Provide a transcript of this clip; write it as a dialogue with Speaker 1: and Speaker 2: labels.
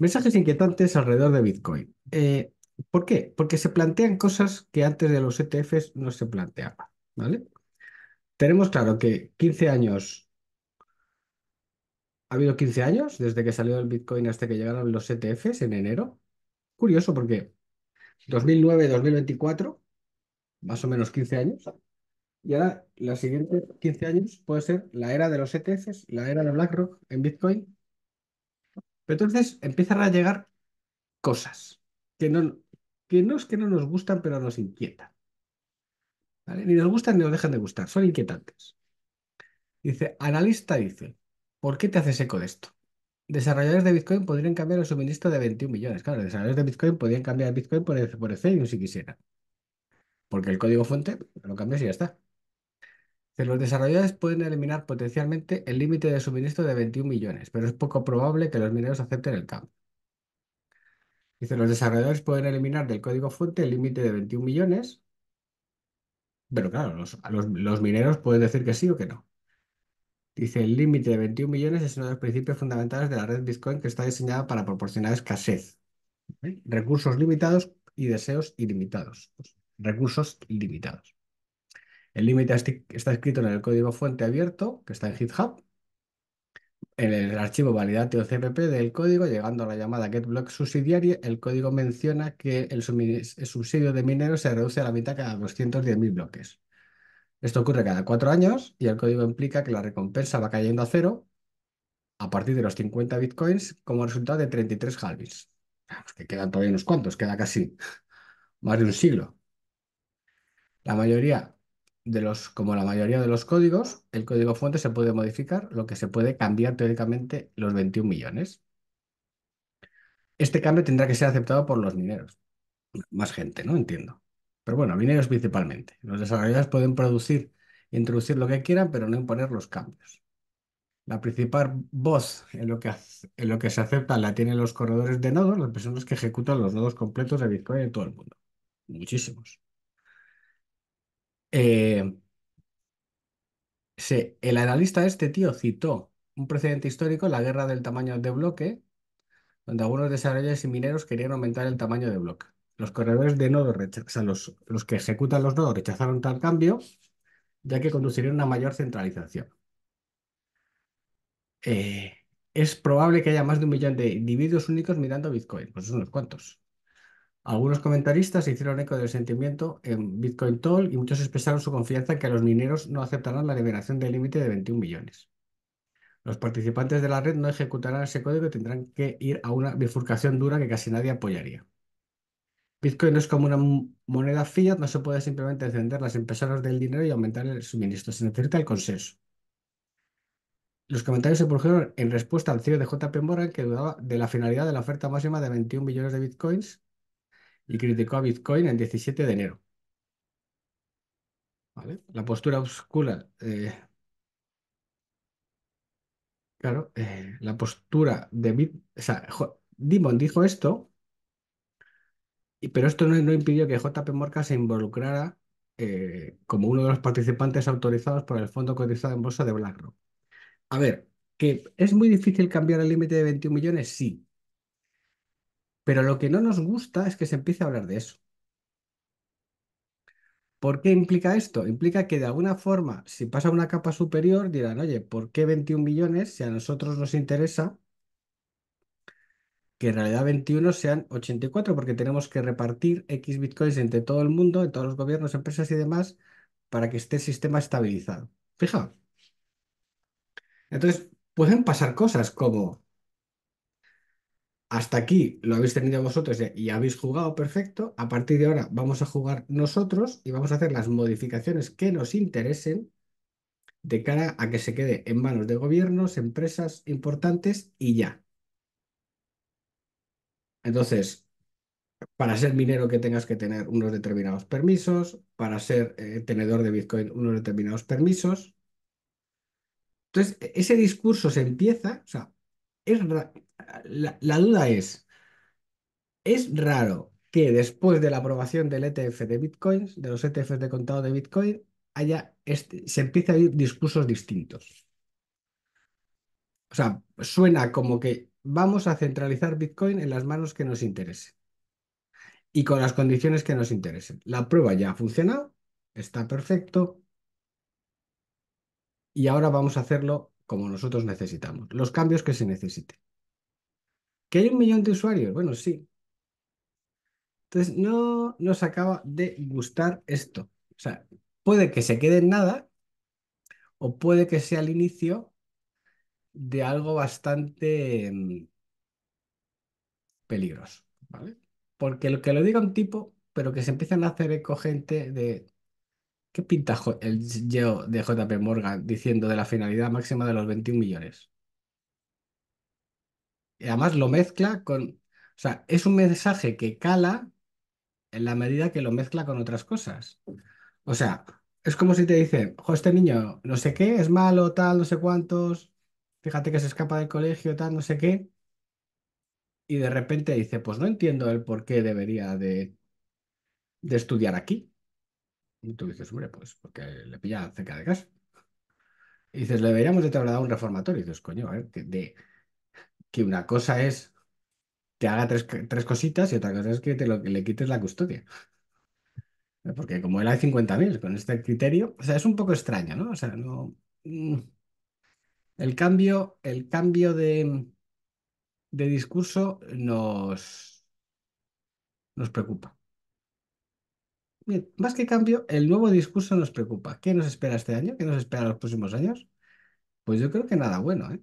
Speaker 1: Mensajes inquietantes alrededor de Bitcoin. Eh, ¿Por qué? Porque se plantean cosas que antes de los ETFs no se planteaban, ¿vale? Tenemos claro que 15 años, ha habido 15 años desde que salió el Bitcoin hasta que llegaron los ETFs en enero. Curioso porque 2009-2024, más o menos 15 años, y ahora los siguientes 15 años puede ser la era de los ETFs, la era de BlackRock en Bitcoin entonces empiezan a llegar cosas que no, que no es que no nos gustan, pero nos inquietan. Ni nos gustan ni nos dejan de gustar, son inquietantes. Dice, analista dice, ¿por qué te haces eco de esto? Desarrolladores de Bitcoin podrían cambiar el suministro de 21 millones. Claro, desarrolladores de Bitcoin podrían cambiar Bitcoin por, por Ethereum si quisieran. Porque el código fuente lo cambias y ya está los desarrolladores pueden eliminar potencialmente el límite de suministro de 21 millones, pero es poco probable que los mineros acepten el cambio. Dice, los desarrolladores pueden eliminar del código fuente el límite de 21 millones, pero claro, los, mineros pueden decir que sí o que no. Dice, el límite de 21 millones es uno de los principios fundamentales de la red Bitcoin que está diseñada para proporcionar escasez, ¿eh? recursos limitados y deseos ilimitados. recursos limitados. El límite está escrito en el código fuente abierto, que está en GitHub. En el archivo validate o CPP del código, llegando a la llamada getBlock subsidiaria, el código menciona que el, subsidio de mineros se reduce a la mitad cada 210.000 bloques. Esto ocurre cada cuatro años y el código implica que la recompensa va cayendo a cero a partir de los 50 bitcoins como resultado de 33 halvings. que quedan todavía unos cuantos, queda casi más de un siglo. La mayoría los, como la mayoría de los códigos, el código fuente se puede modificar, lo que se puede cambiar teóricamente los 21 millones. Este cambio tendrá que ser aceptado por los mineros. Más gente, ¿no? Entiendo. Pero bueno, mineros principalmente. Los desarrolladores pueden producir introducir lo que quieran, pero no imponer los cambios. La principal voz en lo que, en lo que se acepta la tienen los corredores de nodos, las personas que ejecutan los nodos completos de Bitcoin en todo el mundo. Muchísimos. Eh, el analista este tío citó un precedente histórico, la guerra del tamaño de bloque, donde algunos desarrolladores y mineros querían aumentar el tamaño de bloque. Los corredores de nodos, o sea, los, los que ejecutan los nodos rechazaron tal cambio, ya que conduciría a una mayor centralización. Eh, es probable que haya más de un millón de individuos únicos mirando Bitcoin, pues unos cuantos. Algunos comentaristas hicieron eco del sentimiento en Bitcoin Toll y muchos expresaron su confianza en que los mineros no aceptarán la liberación del límite de 21 millones. Los participantes de la red no ejecutarán ese código y tendrán que ir a una bifurcación dura que casi nadie apoyaría. Bitcoin no es como una moneda fiat, no se puede simplemente encender las empresas del dinero y aumentar el suministro, se necesita el consenso. Los comentarios se produjeron en respuesta al CEO de JP Morgan que dudaba de la finalidad de la oferta máxima de 21 millones de bitcoins y criticó a Bitcoin el 17 de enero. ¿Vale? La postura oscura. Eh, claro, eh, la postura de Bitcoin. O sea, Dimon dijo esto, y, pero esto no, impidió que JP Morgan se involucrara eh, como uno de los participantes autorizados por el fondo cotizado en bolsa de BlackRock. A ver, ¿que es muy difícil cambiar el límite de 21 millones? Sí, pero lo que no nos gusta es que se empiece a hablar de eso. ¿Por qué implica esto? Implica que de alguna forma, si pasa una capa superior, dirán, oye, ¿por qué 21 millones si a nosotros nos interesa que en realidad 21 sean 84? Porque tenemos que repartir X bitcoins entre todo el mundo, en todos los gobiernos, empresas y demás, para que este sistema estabilizado. Fija, Entonces, pueden pasar cosas como hasta aquí lo habéis tenido vosotros y habéis jugado perfecto. A partir de ahora vamos a jugar nosotros y vamos a hacer las modificaciones que nos interesen de cara a que se quede en manos de gobiernos, empresas importantes y ya. Entonces, para ser minero que tengas que tener unos determinados permisos, para ser eh, tenedor de Bitcoin unos determinados permisos. Entonces, e-, ese discurso se empieza, o sea, es la, duda es, es raro que después de la aprobación del ETF de Bitcoin, de los ETFs de contado de Bitcoin, haya este, se empiece a ir discursos distintos. O sea, suena como que vamos a centralizar Bitcoin en las manos que nos interesen y con las condiciones que nos interesen. La prueba ya ha funcionado, está perfecto y ahora vamos a hacerlo como nosotros necesitamos, los cambios que se necesiten. ¿Que hay un millón de usuarios? Bueno, sí. Entonces, no nos acaba de gustar esto. O sea, puede que se quede en nada o puede que sea el inicio de algo bastante mm, peligroso, ¿vale? Porque lo que lo diga un tipo, pero que se empiezan a hacer eco gente de ¿qué pinta el CEO de JP Morgan diciendo de la finalidad máxima de los 21 millones? Y además lo mezcla con, o sea, es un mensaje que cala en la medida que lo mezcla con otras cosas. O sea, es como si te dicen, ojo, este niño no sé qué, es malo, tal, no sé cuántos, fíjate que se escapa del colegio, tal, no sé qué. Y de repente dice, pues no entiendo el por qué debería de, estudiar aquí. Y tú dices, hombre, pues porque le pillan cerca de casa. Y dices, le deberíamos de haber dado un reformatorio. Y dices, coño, a ver, de, que una cosa es que haga tres, cositas y otra cosa es que te le quites la custodia. Porque como él hay 50.000, con este criterio, o sea, es un poco extraño, ¿no? O sea, no... Mm, el cambio, el cambio de, discurso nos, nos preocupa. más que cambio, el nuevo discurso nos preocupa. ¿Qué nos espera este año? ¿Qué nos espera los próximos años? Pues yo creo que nada bueno, ¿eh?